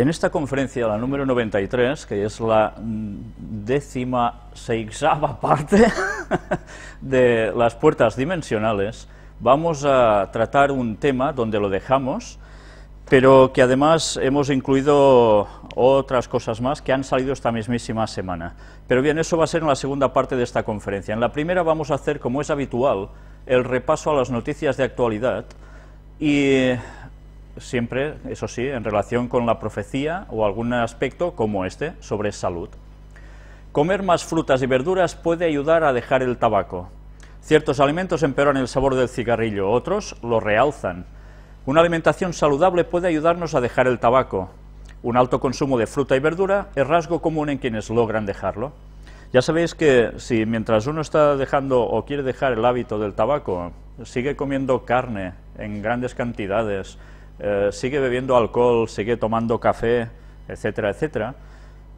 En esta conferencia, la número 93, que es la décima seixava parte de las puertas dimensionales, vamos a tratar un tema donde lo dejamos, pero que además hemos incluido otras cosas más que han salido esta mismísima semana. Pero bien, eso va a ser en la segunda parte de esta conferencia. En la primera vamos a hacer, como es habitual, el repaso a las noticias de actualidad y siempre, eso sí, en relación con la profecía o algún aspecto como este sobre salud. Comer más frutas y verduras puede ayudar a dejar el tabaco. Ciertos alimentos empeoran el sabor del cigarrillo, otros lo realzan. Una alimentación saludable puede ayudarnos a dejar el tabaco. Un alto consumo de fruta y verdura es rasgo común en quienes logran dejarlo. Ya sabéis que si mientras uno está dejando o quiere dejar el hábito del tabaco, sigue comiendo carne en grandes cantidades, eh, sigue bebiendo alcohol, sigue tomando café, etcétera, etcétera,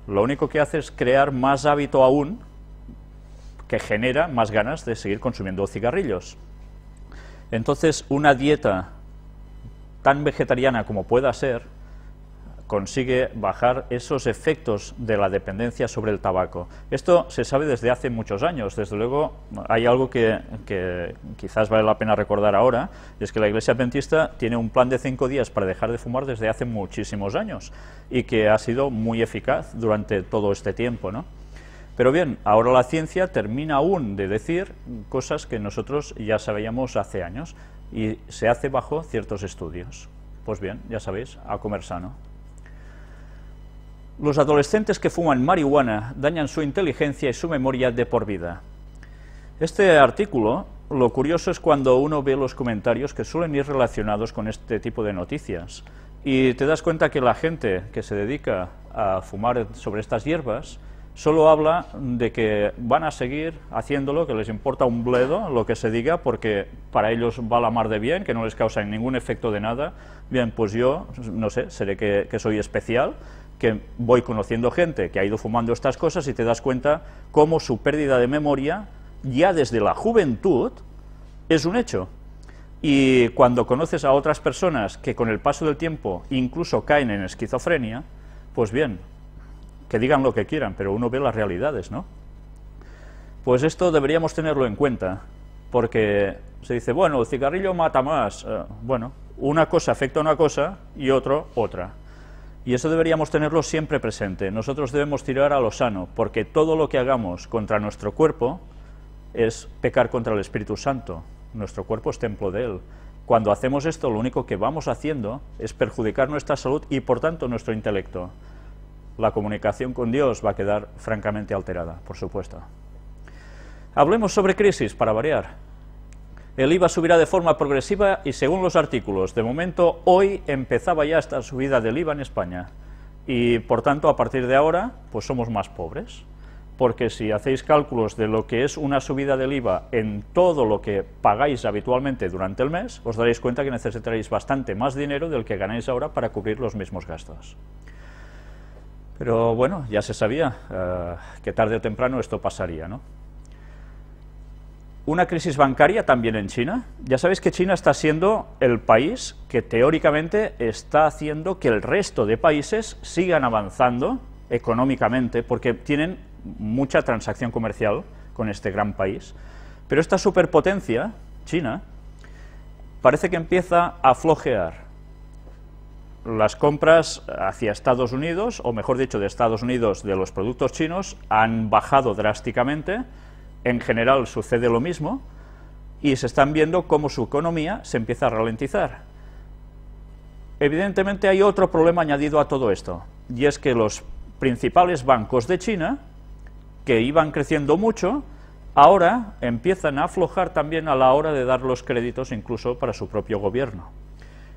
lo único que hace es crear más hábito aún que genera más ganas de seguir consumiendo cigarrillos. Entonces, una dieta tan vegetariana como pueda ser, consigue bajar esos efectos de la dependencia sobre el tabaco. Esto se sabe desde hace muchos años. Desde luego, hay algo que, quizás vale la pena recordar ahora, y es que la Iglesia Adventista tiene un plan de cinco días para dejar de fumar desde hace muchísimos años y que ha sido muy eficaz durante todo este tiempo. Pero bien, ahora la ciencia termina aún de decir cosas que nosotros ya sabíamos hace años y se hace bajo ciertos estudios. Pues bien, ya sabéis, a comer sano. Los adolescentes que fuman marihuana dañan su inteligencia y su memoria de por vida. Este artículo, lo curioso es cuando uno ve los comentarios que suelen ir relacionados con este tipo de noticias y te das cuenta que la gente que se dedica a fumar sobre estas hierbas solo habla de que van a seguir haciéndolo, que les importa un bledo lo que se diga, porque para ellos va la mar de bien, que no les causa ningún efecto de nada. Bien, pues yo, no sé, seré que soy especial, que voy conociendo gente que ha ido fumando estas cosas y te das cuenta cómo su pérdida de memoria, ya desde la juventud, es un hecho. Y cuando conoces a otras personas que con el paso del tiempo incluso caen en esquizofrenia, pues bien, que digan lo que quieran, pero uno ve las realidades, ¿no? Pues esto deberíamos tenerlo en cuenta, porque se dice, bueno, el cigarrillo mata más. Eh, bueno, una cosa afecta a una cosa y otro otra. Y eso deberíamos tenerlo siempre presente. Nosotros debemos tirar a lo sano, porque todo lo que hagamos contra nuestro cuerpo es pecar contra el Espíritu Santo. Nuestro cuerpo es templo de Él. Cuando hacemos esto, lo único que vamos haciendo es perjudicar nuestra salud y, por tanto, nuestro intelecto. La comunicación con Dios va a quedar francamente alterada, por supuesto. Hablemos sobre crisis, para variar. El IVA subirá de forma progresiva y según los artículos. De momento, hoy empezaba ya esta subida del IVA en España. Y por tanto, a partir de ahora, pues somos más pobres. Porque si hacéis cálculos de lo que es una subida del IVA en todo lo que pagáis habitualmente durante el mes, os daréis cuenta que necesitaréis bastante más dinero del que ganáis ahora para cubrir los mismos gastos. Pero bueno, ya se sabía eh, que tarde o temprano esto pasaría, ¿no? una crisis bancaria también en China. Ya sabéis que China está siendo el país que teóricamente está haciendo que el resto de países sigan avanzando económicamente porque tienen mucha transacción comercial con este gran país. Pero esta superpotencia, China, parece que empieza a flojear las compras hacia Estados Unidos, o mejor dicho, de Estados Unidos de los productos chinos, han bajado drásticamente en general sucede lo mismo, y se están viendo cómo su economía se empieza a ralentizar. Evidentemente hay otro problema añadido a todo esto, y es que los principales bancos de China, que iban creciendo mucho, ahora empiezan a aflojar también a la hora de dar los créditos incluso para su propio gobierno.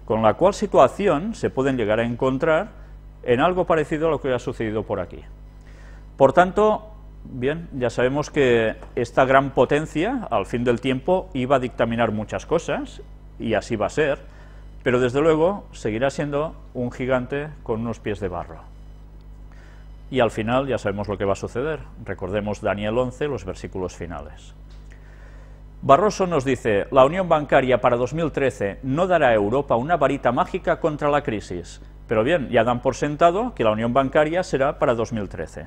Con la cual situación se pueden llegar a encontrar en algo parecido a lo que ha sucedido por aquí. Por tanto, Bien, ya sabemos que esta gran potencia, al fin del tiempo, iba a dictaminar muchas cosas, y así va a ser, pero desde luego seguirá siendo un gigante con unos pies de barro. Y al final ya sabemos lo que va a suceder. Recordemos Daniel 11, los versículos finales. Barroso nos dice, la Unión Bancaria para 2013 no dará a Europa una varita mágica contra la crisis, pero bien, ya dan por sentado que la Unión Bancaria será para 2013.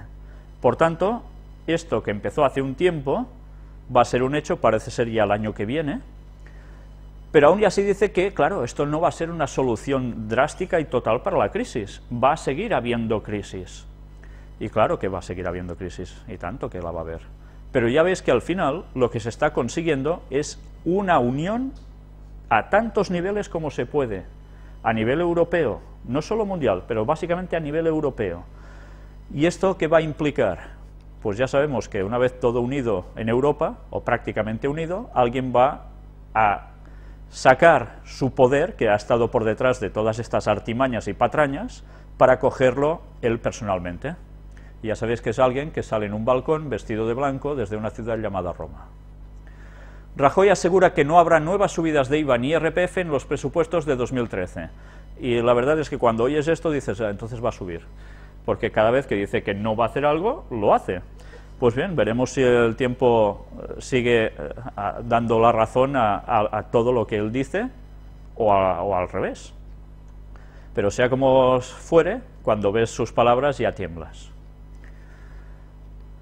Por tanto, esto que empezó hace un tiempo va a ser un hecho, parece ser ya el año que viene, pero aún así dice que, claro, esto no va a ser una solución drástica y total para la crisis, va a seguir habiendo crisis. Y claro que va a seguir habiendo crisis, y tanto que la va a haber. Pero ya veis que al final lo que se está consiguiendo es una unión a tantos niveles como se puede, a nivel europeo, no solo mundial, pero básicamente a nivel europeo. ¿Y esto qué va a implicar? pues ya sabemos que una vez todo unido en Europa, o prácticamente unido, alguien va a sacar su poder, que ha estado por detrás de todas estas artimañas y patrañas, para cogerlo él personalmente. ya sabéis que es alguien que sale en un balcón vestido de blanco desde una ciudad llamada Roma. Rajoy asegura que no habrá nuevas subidas de IVA ni RPF en los presupuestos de 2013. Y la verdad es que cuando oyes esto dices, ah, entonces va a subir porque cada vez que dice que no va a hacer algo, lo hace. Pues bien, veremos si el tiempo eh, sigue eh, dando la razón a, todo lo que él dice o, o al revés. Pero sea como fuere, cuando ves sus palabras ya tiemblas.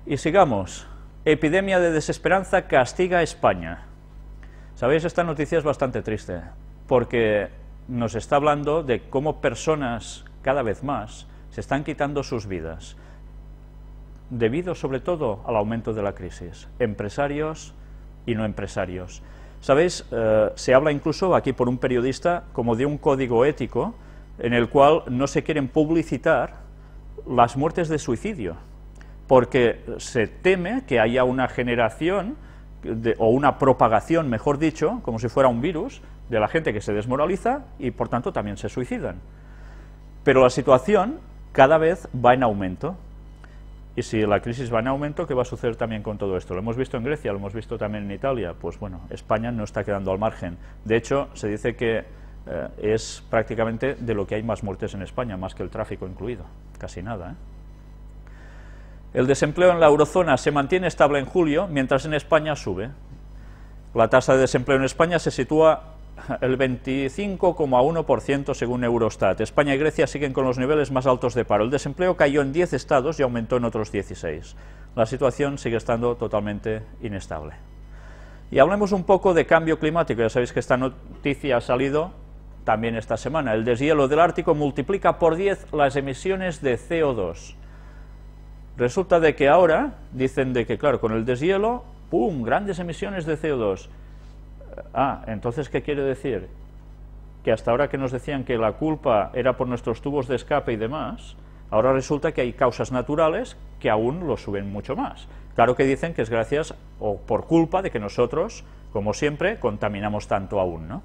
Y sigamos. Epidemia de desesperanza castiga a España. Sabéis, esta noticia es bastante triste, porque nos está hablando de cómo personas cada vez más se están quitando sus vidas, debido sobre todo al aumento de la crisis, empresarios y no empresarios. Sabéis, eh, se habla incluso aquí por un periodista como de un código ético en el cual no se quieren publicitar las muertes de suicidio, porque se teme que haya una generación o una propagación, mejor dicho, como si fuera un virus, de la gente que se desmoraliza y por tanto también se suicidan. Pero la situación cada vez va en aumento. Y si la crisis va en aumento, ¿qué va a suceder también con todo esto? Lo hemos visto en Grecia, lo hemos visto también en Italia. Pues bueno, España no está quedando al margen. De hecho, se dice que eh, es prácticamente de lo que hay más muertes en España, más que el tráfico incluido. Casi nada. ¿eh? El desempleo en la eurozona se mantiene estable en julio, mientras en España sube. La tasa de desempleo en España se sitúa el 25,1% según Eurostat. España y Grecia siguen con los niveles más altos de paro. El desempleo cayó en 10 estados y aumentó en otros 16. La situación sigue estando totalmente inestable. Y hablemos un poco de cambio climático. Ya sabéis que esta noticia ha salido también esta semana. El deshielo del Ártico multiplica por 10 las emisiones de CO2. Resulta de que ahora dicen de que, claro, con el deshielo, ¡pum!, grandes emisiones de CO2. Ah, entonces, ¿qué quiere decir? Que hasta ahora que nos decían que la culpa era por nuestros tubos de escape y demás, ahora resulta que hay causas naturales que aún lo suben mucho más. Claro que dicen que es gracias o por culpa de que nosotros, como siempre, contaminamos tanto aún, ¿no?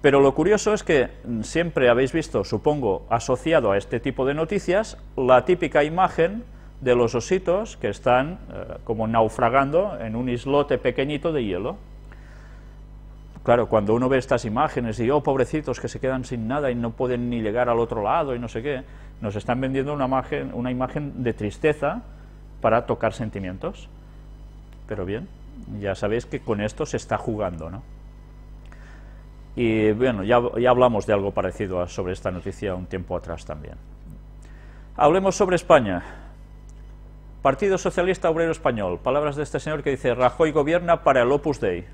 Pero lo curioso es que siempre habéis visto, supongo, asociado a este tipo de noticias, la típica imagen de los ositos que están eh, como naufragando en un islote pequeñito de hielo. Claro, cuando uno ve estas imágenes y, oh, pobrecitos que se quedan sin nada y no pueden ni llegar al otro lado y no sé qué, nos están vendiendo una imagen, una imagen de tristeza para tocar sentimientos. Pero bien, ya sabéis que con esto se está jugando, ¿no? Y bueno, ya, hablamos de algo parecido a, sobre esta noticia un tiempo atrás también. Hablemos sobre España. Partido Socialista Obrero Español. Palabras de este señor que dice, Rajoy gobierna para el Opus Dei.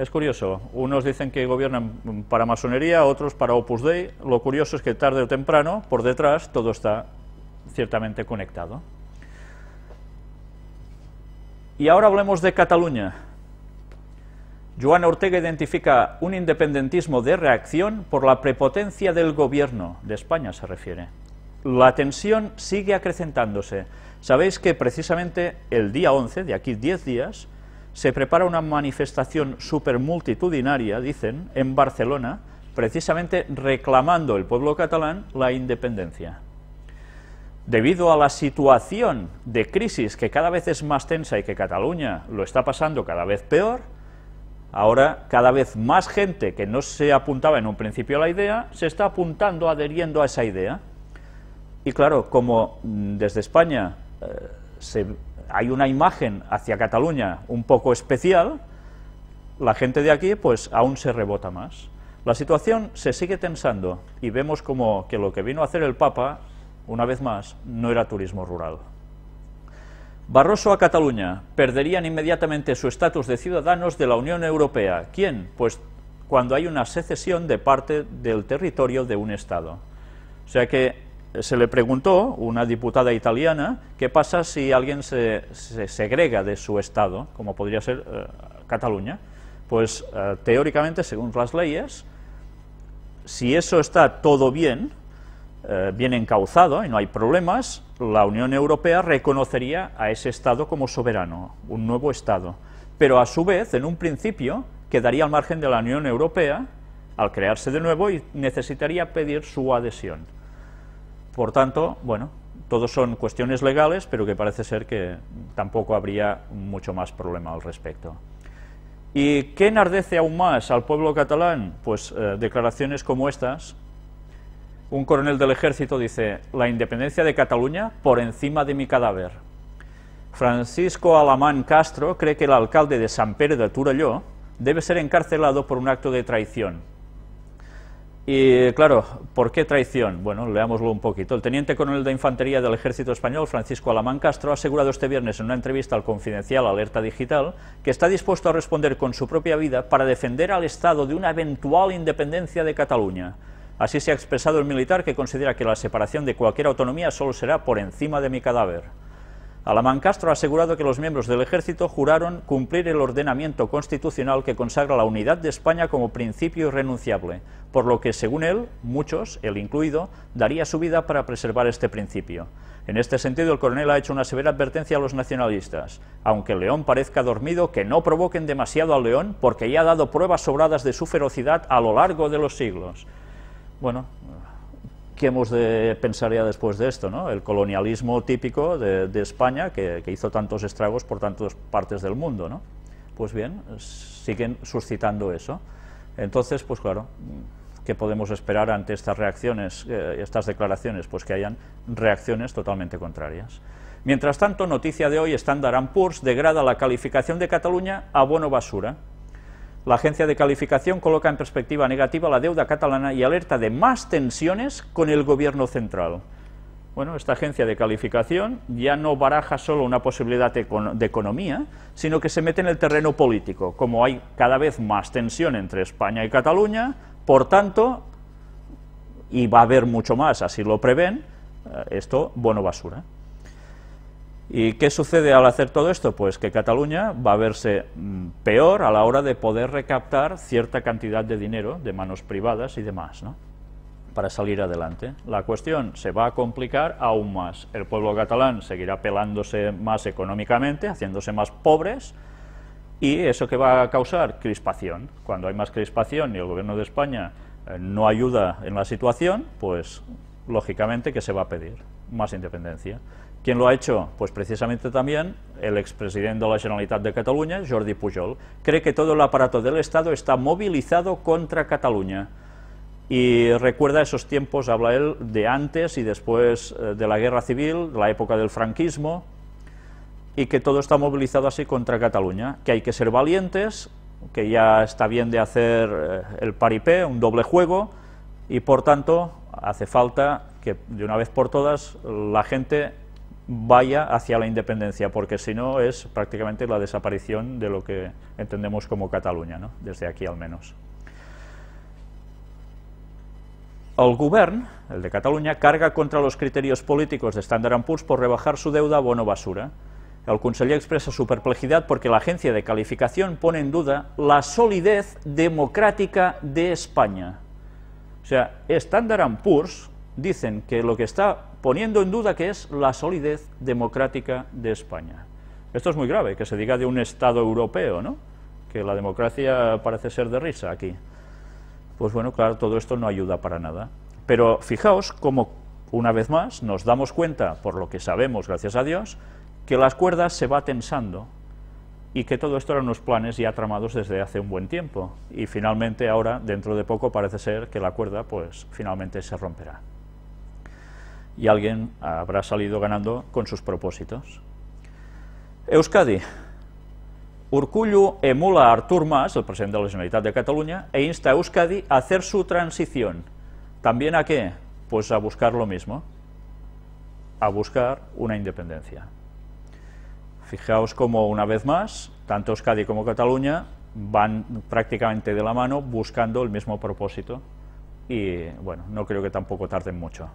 Es curioso, unos dicen que gobiernan para masonería, otros para Opus Dei. Lo curioso es que tarde o temprano, por detrás, todo está ciertamente conectado. Y ahora hablemos de Cataluña. Joan Ortega identifica un independentismo de reacción por la prepotencia del gobierno, de España se refiere. La tensión sigue acrecentándose. Sabéis que precisamente el día 11, de aquí 10 días, se prepara una manifestación multitudinaria dicen, en Barcelona, precisamente reclamando el pueblo catalán la independencia. Debido a la situación de crisis que cada vez es más tensa y que Cataluña lo está pasando cada vez peor, ahora cada vez más gente que no se apuntaba en un principio a la idea, se está apuntando, adheriendo a esa idea. Y claro, como desde España eh, se hay una imagen hacia Cataluña un poco especial, la gente de aquí pues aún se rebota más. La situación se sigue tensando y vemos como que lo que vino a hacer el Papa, una vez más, no era turismo rural. Barroso a Cataluña, perderían inmediatamente su estatus de ciudadanos de la Unión Europea. ¿Quién? Pues cuando hay una secesión de parte del territorio de un Estado. O sea que se le preguntó, una diputada italiana, qué pasa si alguien se, segrega de su Estado, como podría ser eh, Cataluña. Pues eh, teóricamente, según las leyes, si eso está todo bien, eh, bien encauzado y no hay problemas, la Unión Europea reconocería a ese Estado como soberano, un nuevo Estado. Pero a su vez, en un principio, quedaría al margen de la Unión Europea al crearse de nuevo y necesitaría pedir su adhesión. Por tanto, bueno, todos son cuestiones legales, pero que parece ser que tampoco habría mucho más problema al respecto. ¿Y qué enardece aún más al pueblo catalán? Pues eh, declaraciones como estas. Un coronel del ejército dice, la independencia de Cataluña por encima de mi cadáver. Francisco Alamán Castro cree que el alcalde de San Pere de yo, debe ser encarcelado por un acto de traición. Y claro, ¿por qué traición? Bueno, leámoslo un poquito. El teniente coronel de infantería del ejército español, Francisco Alamán Castro, ha asegurado este viernes en una entrevista al confidencial Alerta Digital que está dispuesto a responder con su propia vida para defender al Estado de una eventual independencia de Cataluña. Así se ha expresado el militar que considera que la separación de cualquier autonomía solo será por encima de mi cadáver. Alamán Castro ha asegurado que los miembros del ejército juraron cumplir el ordenamiento constitucional que consagra la unidad de España como principio irrenunciable, por lo que, según él, muchos, él incluido, daría su vida para preservar este principio. En este sentido, el coronel ha hecho una severa advertencia a los nacionalistas. Aunque el león parezca dormido, que no provoquen demasiado al león, porque ya ha dado pruebas sobradas de su ferocidad a lo largo de los siglos. Bueno, qué hemos de pensar ya después de esto, ¿no? El colonialismo típico de, España que, hizo tantos estragos por tantas partes del mundo, ¿no? Pues bien, siguen suscitando eso. Entonces, pues claro, ¿qué podemos esperar ante estas reacciones, eh, estas declaraciones? Pues que hayan reacciones totalmente contrarias. Mientras tanto, noticia de hoy, Standard Poor's degrada la calificación de Cataluña a bueno basura. La agencia de calificación coloca en perspectiva negativa la deuda catalana y alerta de más tensiones con el gobierno central. Bueno, esta agencia de calificación ya no baraja solo una posibilidad de economía, sino que se mete en el terreno político. Como hay cada vez más tensión entre España y Cataluña, por tanto, y va a haber mucho más, así lo prevén, eh, esto bueno, basura. ¿Y qué sucede al hacer todo esto? Pues que Cataluña va a verse mm, peor a la hora de poder recaptar cierta cantidad de dinero de manos privadas y demás, ¿no? para salir adelante. La cuestión se va a complicar aún más. El pueblo catalán seguirá pelándose más económicamente, haciéndose más pobres, y eso que va a causar crispación. Cuando hay más crispación y el gobierno de España eh, no ayuda en la situación, pues lógicamente que se va a pedir más independencia. ¿Quién lo ha hecho? Pues precisamente también el expresidente de la Generalitat de Cataluña, Jordi Pujol. Cree que todo el aparato del Estado está movilizado contra Cataluña. Y recuerda esos tiempos, habla él, de antes y después eh, de la guerra civil, la época del franquismo, y que todo está movilizado así contra Cataluña, que hay que ser valientes, que ya está bien de hacer eh, el paripé, un doble juego, y por tanto hace falta que de una vez por todas la gente vaya hacia la independencia, porque si no es prácticamente la desaparición de lo que entendemos como Cataluña, no? desde aquí al menos. El govern, el de Cataluña, carga contra los criterios políticos de Standard Poor's por rebajar su deuda a bono basura. El conseller expresa su perplejidad porque la agencia de calificación pone en duda la solidez democrática de España. O sea, Standard Poor's dicen que lo que está poniendo en duda que es la solidez democrática de España. Esto es muy grave, que se diga de un Estado europeo, ¿no? que la democracia parece ser de risa aquí. Pues bueno, claro, todo esto no ayuda para nada. Pero fijaos cómo, una vez más, nos damos cuenta, por lo que sabemos, gracias a Dios, que las cuerdas se va tensando y que todo esto eran unos planes ya tramados desde hace un buen tiempo. Y finalmente ahora, dentro de poco, parece ser que la cuerda, pues, finalmente se romperá y alguien habrá salido ganando con sus propósitos. Euskadi. Urkullu emula a Artur Mas, el presidente de la Generalitat de Cataluña, e insta a Euskadi a hacer su transición. ¿También a qué? Pues a buscar lo mismo, a buscar una independencia. Fijaos cómo una vez más, tanto Euskadi como Cataluña van prácticamente de la mano buscando el mismo propósito y bueno, no creo que tampoco tarden mucho.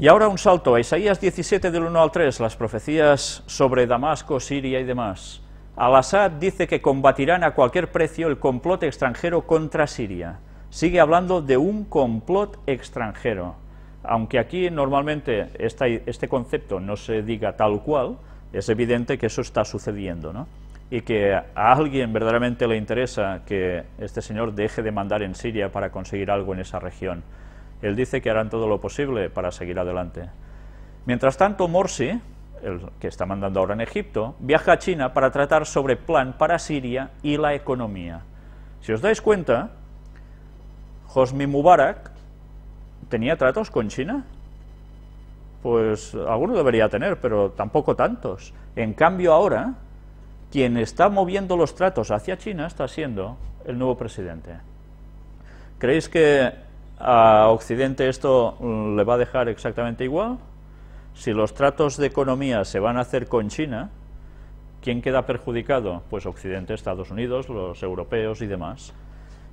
Y ahora un salto a Isaías 17 del 1 al 3, las profecías sobre Damasco, Siria y demás. Al-Assad dice que combatirán a cualquier precio el complot extranjero contra Siria. Sigue hablando de un complot extranjero. Aunque aquí normalmente este concepto no se diga tal cual, es evidente que eso está sucediendo, Y que a alguien verdaderamente le interesa que este señor deje de mandar en Siria para conseguir algo en esa región. Él dice que harán todo lo posible para seguir adelante. Mientras tanto, Morsi, el que está mandando ahora en Egipto, viaja a China para tratar sobre plan para Siria y la economía. Si os dais cuenta, Hosni Mubarak tenía tratos con China. Pues alguno debería tener, pero tampoco tantos. En cambio ahora, quien está moviendo los tratos hacia China está siendo el nuevo presidente. ¿Creéis que a Occidente esto mm, le va a dejar exactamente igual. Si los tratos de economía se van a hacer con China, ¿quién queda perjudicado? Pues Occidente, Estados Unidos, los europeos y demás.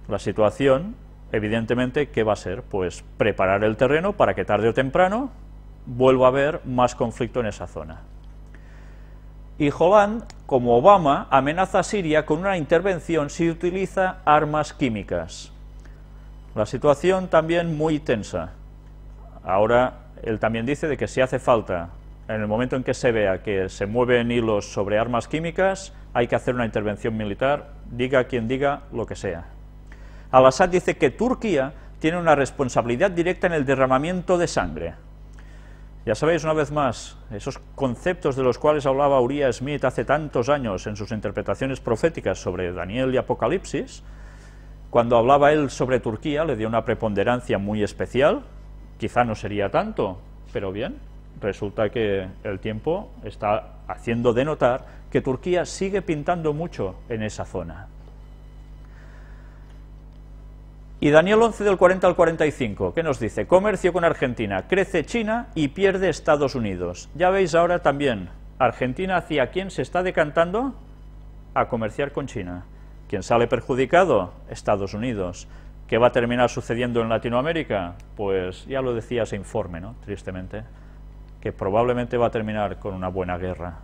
La situación, evidentemente, ¿qué va a ser? Pues preparar el terreno para que tarde o temprano vuelva a haber más conflicto en esa zona. Y Hollande, como Obama, amenaza a Siria con una intervención si utiliza armas químicas. La situación también muy tensa. Ahora él también dice de que si hace falta, en el momento en que se vea que se mueven hilos sobre armas químicas, hay que hacer una intervención militar, diga quien diga lo que sea. Al-Assad dice que Turquía tiene una responsabilidad directa en el derramamiento de sangre. Ya sabéis, una vez más, esos conceptos de los cuales hablaba Uriah Smith hace tantos años en sus interpretaciones proféticas sobre Daniel y Apocalipsis, cuando hablaba él sobre Turquía le dio una preponderancia muy especial, quizá no sería tanto, pero bien, resulta que el tiempo está haciendo denotar que Turquía sigue pintando mucho en esa zona. Y Daniel 11 del 40 al 45, ¿qué nos dice, comercio con Argentina, crece China y pierde Estados Unidos. Ya veis ahora también, Argentina hacia quién se está decantando a comerciar con China. ¿Quién sale perjudicado? Estados Unidos. ¿Qué va a terminar sucediendo en Latinoamérica? Pues ya lo decía ese informe, ¿no? tristemente, que probablemente va a terminar con una buena guerra.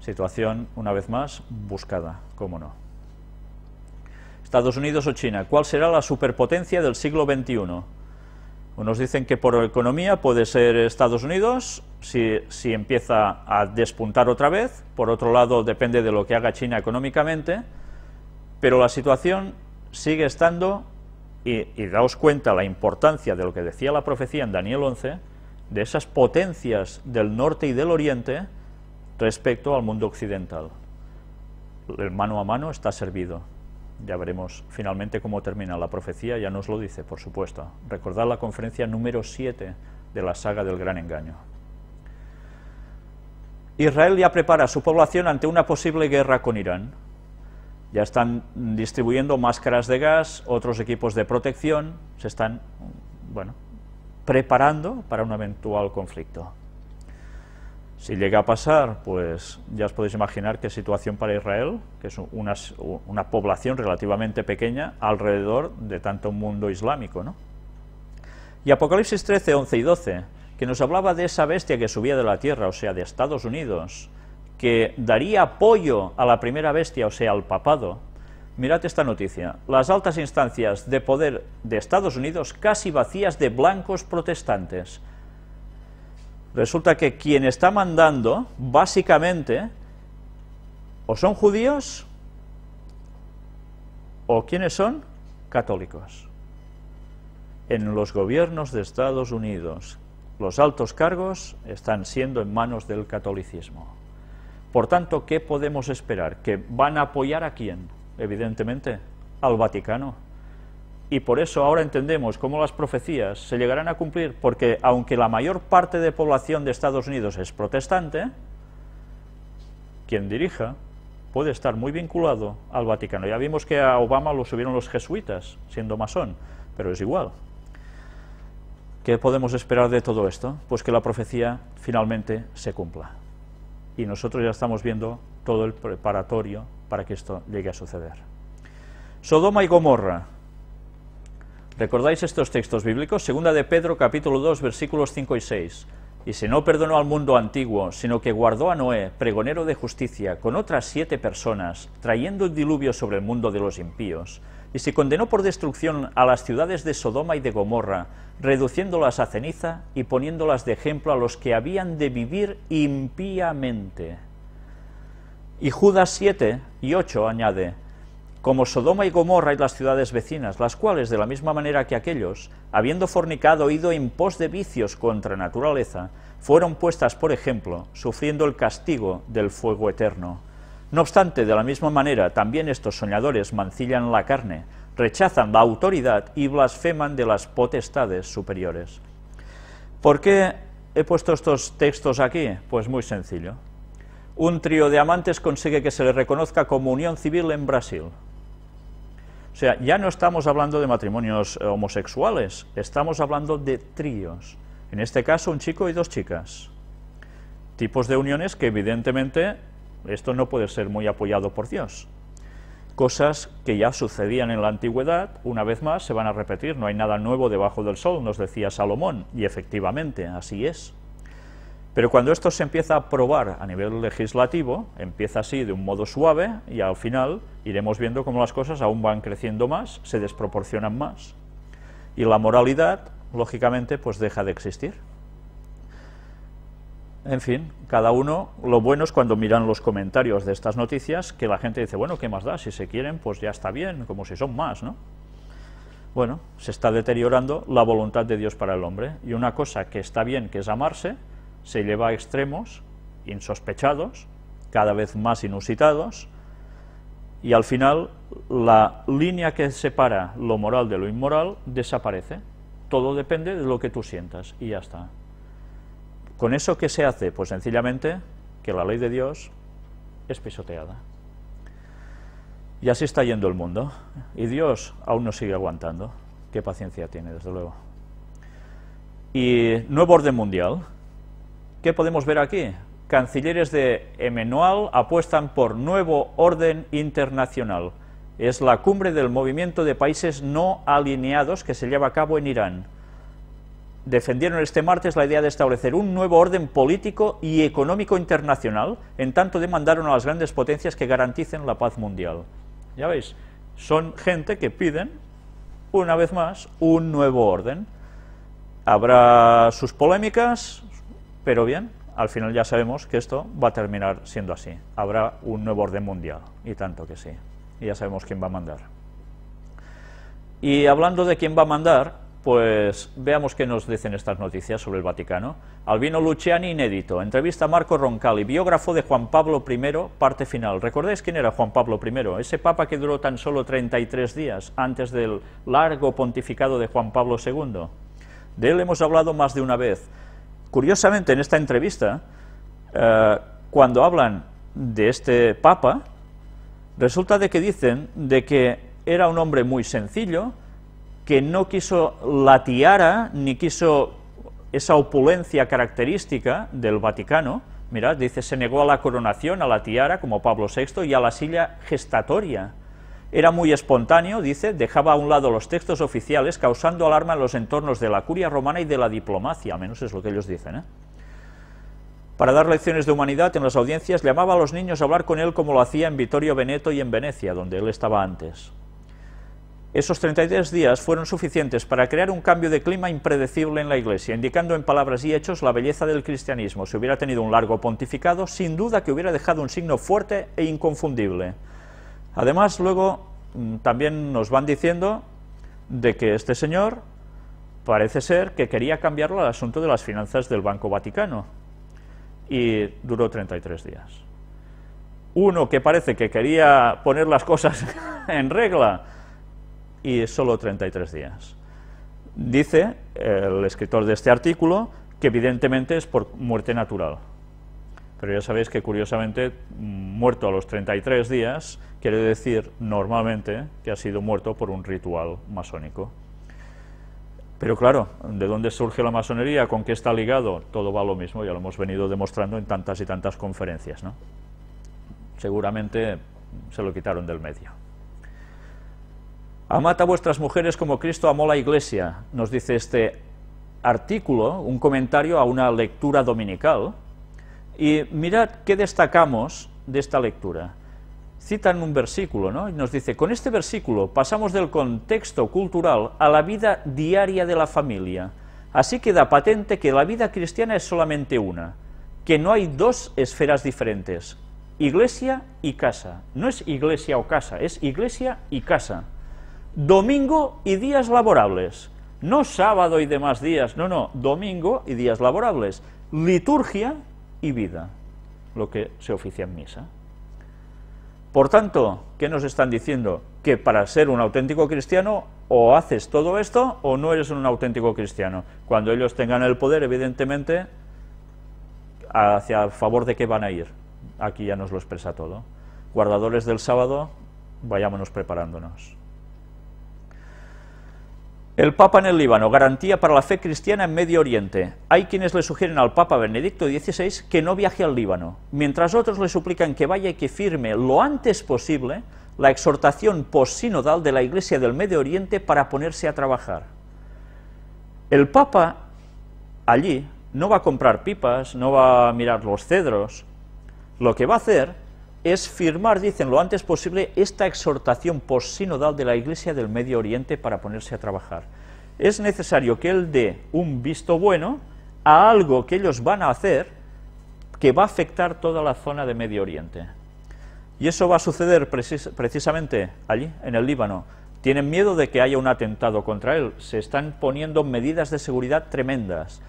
Situación, una vez más, buscada, cómo no. Estados Unidos o China, ¿cuál será la superpotencia del siglo XXI? Unos dicen que por economía puede ser Estados Unidos, si, si, empieza a despuntar otra vez, por otro lado depende de lo que haga China económicamente, pero la situación sigue estando, y, daos cuenta la importancia de lo que decía la profecía en Daniel 11, de esas potencias del norte y del oriente respecto al mundo occidental. El mano a mano está servido. Ya veremos finalmente cómo termina la profecía, ya nos lo dice, por supuesto. Recordad la conferencia número 7 de la saga del gran engaño. Israel ya prepara a su población ante una posible guerra con Irán. Ya están distribuyendo máscaras de gas, otros equipos de protección, se están bueno, preparando para un eventual conflicto. Si llega a pasar, pues ya os podéis imaginar qué situación para Israel, que es una, población relativamente pequeña alrededor de tanto mundo islámico. ¿no? Y Apocalipsis 13, 11 y 12, que nos hablaba de esa bestia que subía de la tierra, o sea, de Estados Unidos, que daría apoyo a la primera bestia, o sea, al papado, mirad esta noticia, las altas instancias de poder de Estados Unidos casi vacías de blancos protestantes. Resulta que quien está mandando, básicamente, o son judíos, o quienes son católicos. En los gobiernos de Estados Unidos, los altos cargos están siendo en manos del catolicismo. Por tanto, ¿qué podemos esperar? ¿Que van a apoyar a quién? Evidentemente, al Vaticano. Y por eso ahora entendemos cómo las profecías se llegarán a cumplir, porque aunque la mayor parte de población de Estados Unidos es protestante, quien dirija puede estar muy vinculado al Vaticano. Ya vimos que a Obama lo subieron los jesuitas, siendo masón, pero es igual. ¿Qué podemos esperar de todo esto? Pues que la profecía finalmente se cumpla y nosotros ya estamos viendo todo el preparatorio para que esto llegue a suceder. Sodoma y Gomorra. ¿Recordáis estos textos bíblicos? Segunda de Pedro, capítulo 2, versículos 5 y 6. Y si no perdonó al mundo antiguo, sino que guardó a Noé, pregonero de justicia, con otras siete personas, trayendo el diluvio sobre el mundo de los impíos, y se condenó por destrucción a las ciudades de Sodoma y de Gomorra, reduciéndolas a ceniza y poniéndolas de ejemplo a los que habían de vivir impíamente. Y Judas 7 y 8 añade, como Sodoma y Gomorra y las ciudades vecinas, las cuales, de la misma manera que aquellos, habiendo fornicado, ido en pos de vicios contra naturaleza, fueron puestas por ejemplo, sufriendo el castigo del fuego eterno. No obstante, de la misma manera, también estos soñadores mancillan la carne, rechazan la autoridad y blasfeman de las potestades superiores. ¿Por qué he puesto estos textos aquí? Pues muy sencillo. Un trío de amantes consigue que se le reconozca como unión civil en Brasil. O sea, ya no estamos hablando de matrimonios eh, homosexuales, estamos hablando de tríos. En este caso, un chico y dos chicas. Tipos de uniones que evidentemente esto no puede ser muy apoyado por Dios. Cosas que ya sucedían en la antigüedad, una vez más, se van a repetir, no hay nada nuevo debajo del sol, nos decía Salomón, y efectivamente, así es. Pero cuando esto se empieza a probar a nivel legislativo, empieza así de un modo suave y al final iremos viendo cómo las cosas aún van creciendo más, se desproporcionan más. Y la moralidad, lógicamente, pues deja de existir. En fin, cada uno, lo bueno es cuando miran los comentarios de estas noticias, que la gente dice, bueno, ¿qué más da? Si se quieren, pues ya está bien, como si son más, ¿no? Bueno, se está deteriorando la voluntad de Dios para el hombre, y una cosa que está bien, que es amarse, se lleva a extremos insospechados, cada vez más inusitados, y al final la línea que separa lo moral de lo inmoral desaparece. Todo depende de lo que tú sientas, y ya está. ¿Con eso qué se hace? Pues sencillamente que la ley de Dios es pisoteada. Y así está yendo el mundo. Y Dios aún no sigue aguantando. Qué paciencia tiene, desde luego. Y nuevo orden mundial. ¿Qué podemos ver aquí? Cancilleres de Emanuel apuestan por nuevo orden internacional. Es la cumbre del movimiento de países no alineados que se lleva a cabo en Irán defendieron este martes la idea de establecer un nuevo orden político y económico internacional, en tanto demandaron a las grandes potencias que garanticen la paz mundial. Ya veis, son gente que piden, una vez más, un nuevo orden. Habrá sus polémicas, pero bien, al final ya sabemos que esto va a terminar siendo así. Habrá un nuevo orden mundial, y tanto que sí. Y ya sabemos quién va a mandar. Y hablando de quién va a mandar, pues veamos qué nos dicen estas noticias sobre el Vaticano. Albino Luciani, inédito. Entrevista a Marco Roncalli, biógrafo de Juan Pablo I, parte final. ¿Recordáis quién era Juan Pablo I? Ese papa que duró tan solo 33 días antes del largo pontificado de Juan Pablo II. De él hemos hablado más de una vez. Curiosamente, en esta entrevista, eh, cuando hablan de este papa, resulta de que dicen de que era un hombre muy sencillo, que no quiso la tiara ni quiso esa opulencia característica del Vaticano. Mirad, dice, se negó a la coronación, a la tiara, como Pablo VI, y a la silla gestatoria. Era muy espontáneo, dice, dejaba a un lado los textos oficiales, causando alarma en los entornos de la curia romana y de la diplomacia, a menos es lo que ellos dicen. ¿eh? Para dar lecciones de humanidad en las audiencias, llamaba a los niños a hablar con él como lo hacía en Vittorio Veneto y en Venecia, donde él estaba antes. Esos 33 días fueron suficientes para crear un cambio de clima impredecible en la Iglesia, indicando en palabras y hechos la belleza del cristianismo. Si hubiera tenido un largo pontificado, sin duda que hubiera dejado un signo fuerte e inconfundible. Además, luego mm, también nos van diciendo de que este señor parece ser que quería cambiarlo al asunto de las finanzas del Banco Vaticano y duró 33 días. Uno que parece que quería poner las cosas en regla y solo 33 días. Dice el escritor de este artículo que evidentemente es por muerte natural. Pero ya sabéis que curiosamente muerto a los 33 días quiere decir normalmente que ha sido muerto por un ritual masónico. Pero claro, ¿de dónde surge la masonería? ¿Con qué está ligado? Todo va a lo mismo, ya lo hemos venido demostrando en tantas y tantas conferencias. Seguramente se lo quitaron del medio. Amad a vuestras mujeres como Cristo amó la iglesia, nos dice este artículo, un comentario a una lectura dominical, y mirad qué destacamos de esta lectura. Citan un versículo, ¿no? Y nos dice, con este versículo pasamos del contexto cultural a la vida diaria de la familia. Así queda patente que la vida cristiana es solamente una, que no hay dos esferas diferentes, iglesia y casa. No es iglesia o casa, es iglesia y casa domingo y días laborables. No sábado y demás días, no, no, domingo y días laborables. Liturgia y vida, lo que se oficia en misa. Por tanto, ¿qué nos están diciendo? Que para ser un auténtico cristiano o haces todo esto o no eres un auténtico cristiano. Cuando ellos tengan el poder, evidentemente, hacia favor de qué van a ir. Aquí ya nos lo expresa todo. Guardadores del sábado, vayámonos preparándonos. El Papa en el Líbano, garantía para la fe cristiana en Medio Oriente. Hay quienes le sugieren al Papa Benedicto XVI que no viaje al Líbano, mientras otros le suplican que vaya y que firme lo antes posible la exhortación possinodal de la Iglesia del Medio Oriente para ponerse a trabajar. El Papa allí no va a comprar pipas, no va a mirar los cedros. Lo que va a hacer es firmar, dicen, lo antes posible esta exhortación possinodal de la Iglesia del Medio Oriente para ponerse a trabajar. Es necesario que él dé un visto bueno a algo que ellos van a hacer que va a afectar toda la zona de Medio Oriente. Y eso va a suceder precisamente allí, en el Líbano. Tienen miedo de que haya un atentado contra él. Se están poniendo medidas de seguridad tremendas.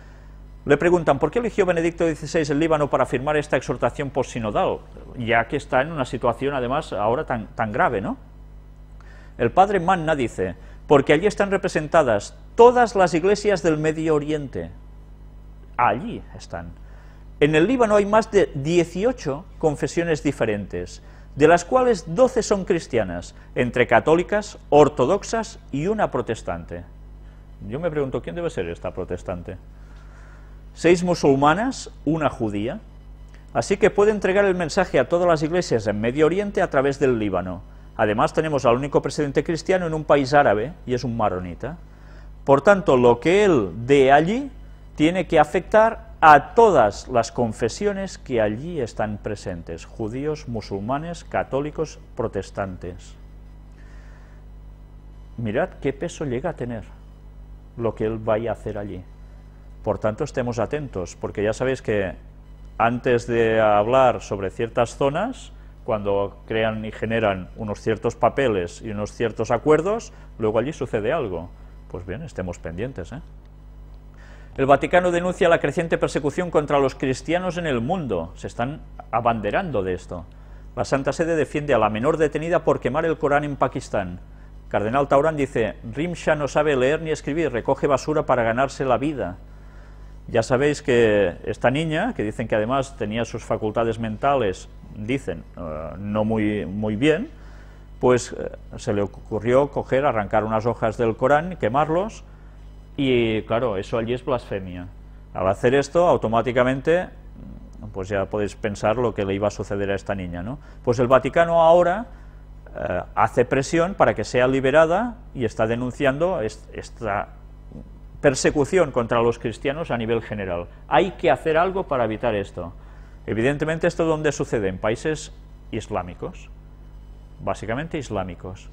Le preguntan, ¿por qué eligió Benedicto XVI el Líbano para firmar esta exhortación por sinodal Ya que está en una situación, además, ahora tan, tan grave, ¿no? El padre Manna dice, porque allí están representadas todas las iglesias del Medio Oriente. Allí están. En el Líbano hay más de 18 confesiones diferentes, de las cuales 12 son cristianas, entre católicas, ortodoxas y una protestante. Yo me pregunto, ¿quién debe ser esta protestante? seis musulmanas, una judía. Así que puede entregar el mensaje a todas las iglesias en Medio Oriente a través del Líbano. Además tenemos al único presidente cristiano en un país árabe, y es un maronita. Por tanto, lo que él dé allí tiene que afectar a todas las confesiones que allí están presentes, judíos, musulmanes, católicos, protestantes. Mirad qué peso llega a tener lo que él vaya a hacer allí. Por tanto, estemos atentos, porque ya sabéis que antes de hablar sobre ciertas zonas, cuando crean y generan unos ciertos papeles y unos ciertos acuerdos, luego allí sucede algo. Pues bien, estemos pendientes. ¿eh? El Vaticano denuncia la creciente persecución contra los cristianos en el mundo. Se están abanderando de esto. La Santa Sede defiende a la menor detenida por quemar el Corán en Pakistán. Cardenal Taurán dice, Rimsha no sabe leer ni escribir, recoge basura para ganarse la vida. Ya sabéis que esta niña, que dicen que además tenía sus facultades mentales, dicen, eh, no muy, muy bien, pues eh, se le ocurrió coger, arrancar unas hojas del Corán, quemarlos, y claro, eso allí es blasfemia. Al hacer esto, automáticamente, pues ya podéis pensar lo que le iba a suceder a esta niña, ¿no? Pues el Vaticano ahora eh, hace presión para que sea liberada y está denunciando esta persecución contra los cristianos a nivel general. Hay que hacer algo para evitar esto. Evidentemente esto donde sucede, en países islámicos, básicamente islámicos.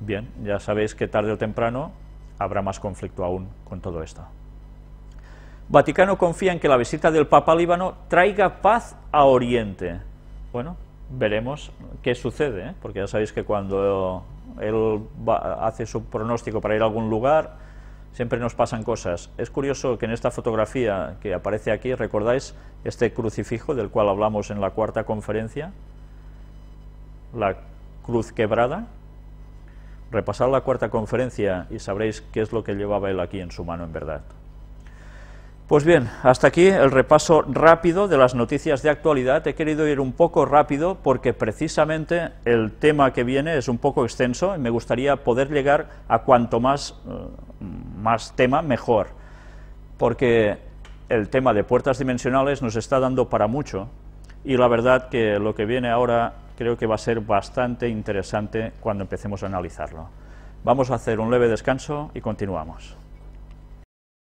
Bien, ya sabéis que tarde o temprano habrá más conflicto aún con todo esto. Vaticano confía en que la visita del Papa Líbano traiga paz a Oriente. Bueno, veremos qué sucede, ¿eh? porque ya sabéis que cuando él hace su pronóstico para ir a algún lugar, siempre nos pasan cosas. Es curioso que en esta fotografía que aparece aquí, ¿recordáis este crucifijo del cual hablamos en la cuarta conferencia? La cruz quebrada. Repasad la cuarta conferencia y sabréis qué es lo que llevaba él aquí en su mano en verdad. Pues bien, hasta aquí el repaso rápido de las noticias de actualidad. He querido ir un poco rápido porque precisamente el tema que viene es un poco extenso y me gustaría poder llegar a cuanto más, eh, más tema, mejor, porque el tema de puertas dimensionales nos está dando para mucho y la verdad que lo que viene ahora creo que va a ser bastante interesante cuando empecemos a analizarlo. Vamos a hacer un leve descanso y continuamos.